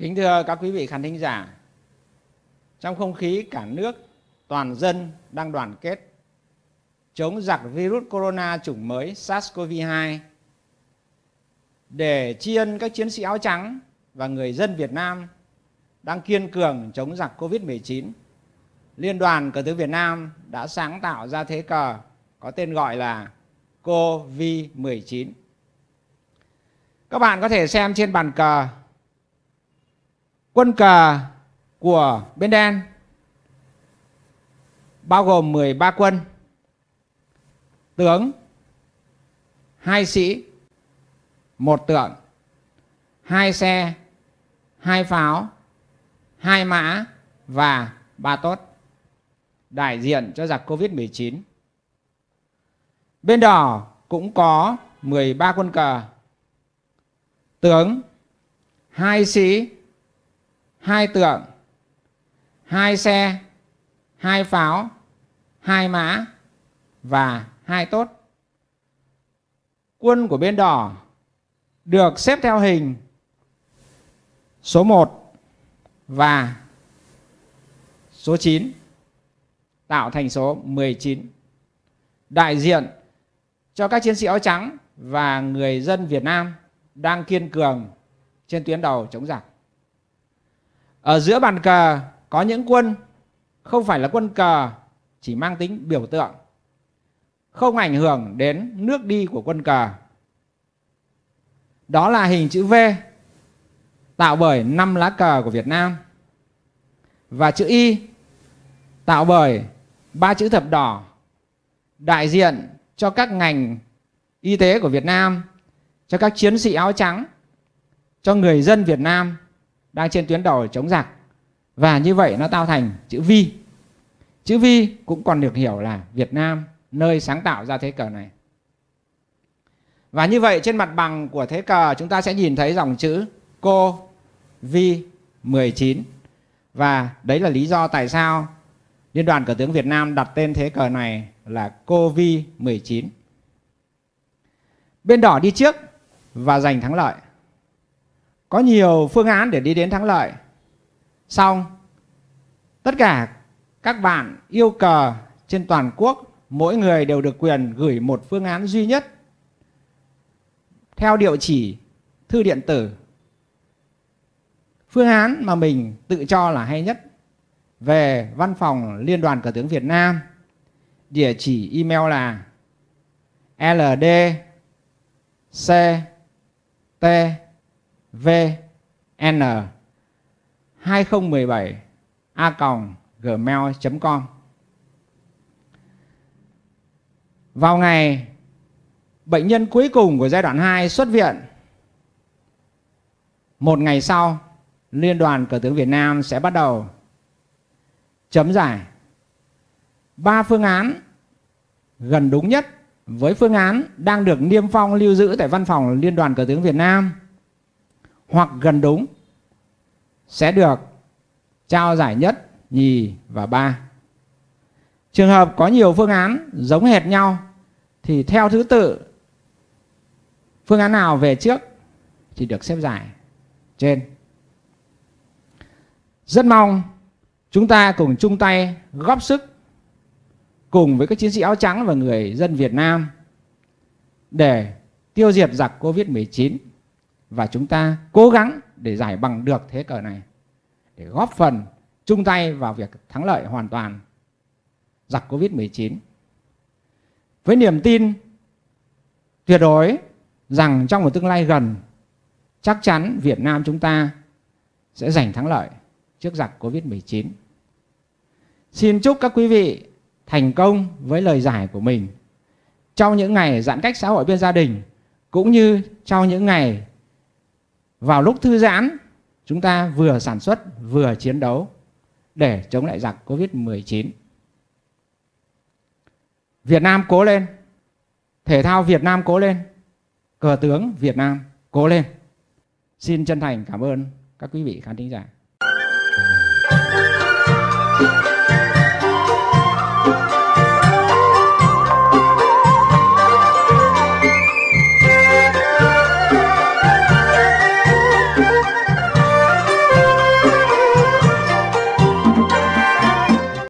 Kính thưa các quý vị khán thính giả, trong không khí cả nước, toàn dân đang đoàn kết chống giặc virus corona chủng mới SARS-CoV-2 để tri ân các chiến sĩ áo trắng và người dân Việt Nam đang kiên cường chống giặc COVID-19. Liên đoàn Cờ tướng Việt Nam đã sáng tạo ra thế cờ có tên gọi là COVID-19. Các bạn có thể xem trên bàn cờ Quân cờ của bên đen bao gồm 13 quân, tướng, hai sĩ, một tượng, hai xe, hai pháo, hai mã và ba tốt đại diện cho giặc Covid-19. Bên đỏ cũng có 13 quân cờ, tướng, hai sĩ, hai tượng hai xe hai pháo hai mã và hai tốt quân của bên đỏ được xếp theo hình số 1 và số 9 tạo thành số 19 đại diện cho các chiến sĩ áo trắng và người dân Việt Nam đang kiên cường trên tuyến đầu chống giặc ở giữa bàn cờ có những quân không phải là quân cờ chỉ mang tính biểu tượng không ảnh hưởng đến nước đi của quân cờ đó là hình chữ V tạo bởi năm lá cờ của Việt Nam và chữ Y tạo bởi ba chữ thập đỏ đại diện cho các ngành y tế của Việt Nam, cho các chiến sĩ áo trắng, cho người dân Việt Nam đang trên tuyến đầu chống giặc và như vậy nó tạo thành chữ vi chữ vi cũng còn được hiểu là Việt Nam nơi sáng tạo ra thế cờ này và như vậy trên mặt bằng của thế cờ chúng ta sẽ nhìn thấy dòng chữ cô vi 19 và đấy là lý do tại sao Liên đoàn Cờ tướng Việt Nam đặt tên thế cờ này là COVID-19. Bên đỏ đi trước và giành thắng lợi có nhiều phương án để đi đến thắng lợi xong tất cả các bạn yêu cờ trên toàn quốc mỗi người đều được quyền gửi một phương án duy nhất theo địa chỉ thư điện tử phương án mà mình tự cho là hay nhất về văn phòng liên đoàn cờ tướng Việt Nam địa chỉ email là ld c t vn 2017 a gmail.com Vào ngày bệnh nhân cuối cùng của giai đoạn 2 xuất viện một ngày sau Liên đoàn Cờ tướng Việt Nam sẽ bắt đầu chấm giải ba phương án gần đúng nhất với phương án đang được niêm phong lưu giữ tại văn phòng Liên đoàn Cờ tướng Việt Nam hoặc gần đúng sẽ được trao giải nhất, nhì và ba. Trường hợp có nhiều phương án giống hệt nhau thì theo thứ tự phương án nào về trước thì được xếp giải trên. Rất mong chúng ta cùng chung tay góp sức cùng với các chiến sĩ áo trắng và người dân Việt Nam để tiêu diệt giặc Covid-19 và chúng ta cố gắng để giải bằng được thế cờ này để góp phần chung tay vào việc thắng lợi hoàn toàn giặc Covid-19. Với niềm tin tuyệt đối rằng trong một tương lai gần chắc chắn Việt Nam chúng ta sẽ giành thắng lợi trước giặc Covid-19. Xin chúc các quý vị thành công với lời giải của mình trong những ngày giãn cách xã hội bên gia đình cũng như trong những ngày vào lúc thư giãn chúng ta vừa sản xuất vừa chiến đấu để chống lại giặc Covid-19. Việt Nam cố lên. Thể thao Việt Nam cố lên. Cờ tướng Việt Nam cố lên. Xin chân thành cảm ơn các quý vị khán thính giả.